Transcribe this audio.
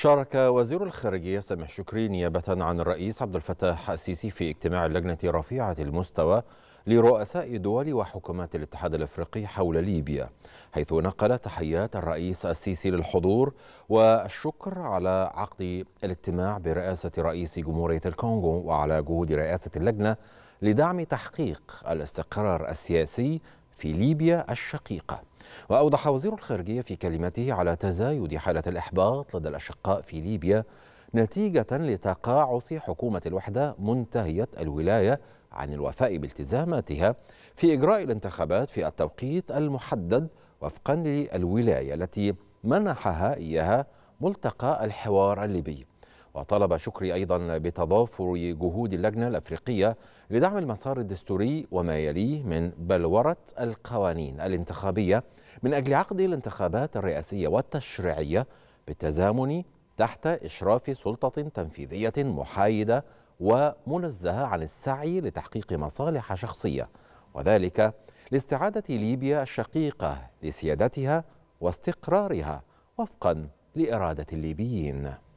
شارك وزير الخارجية سامح شكري نيابة عن الرئيس عبد الفتاح السيسي في اجتماع اللجنة رفيعة المستوى لرؤساء دول وحكومات الاتحاد الافريقي حول ليبيا حيث نقل تحيات الرئيس السيسي للحضور والشكر على عقد الاجتماع برئاسة رئيس جمهورية الكونغو وعلى جهود رئاسة اللجنة لدعم تحقيق الاستقرار السياسي في ليبيا الشقيقه وأوضح وزير الخارجية في كلمته على تزايد حالة الإحباط لدى الأشقاء في ليبيا نتيجة لتقاعس حكومة الوحدة منتهية الولاية عن الوفاء بالتزاماتها في إجراء الانتخابات في التوقيت المحدد وفقا للولاية التي منحها إياها ملتقى الحوار الليبي وطلب شكري أيضا بتضافر جهود اللجنة الأفريقية لدعم المسار الدستوري وما يليه من بلورة القوانين الانتخابية من أجل عقد الانتخابات الرئاسية والتشريعية بالتزامن تحت إشراف سلطة تنفيذية محايدة ومنزهة عن السعي لتحقيق مصالح شخصية وذلك لاستعادة ليبيا الشقيقة لسيادتها واستقرارها وفقا لإرادة الليبيين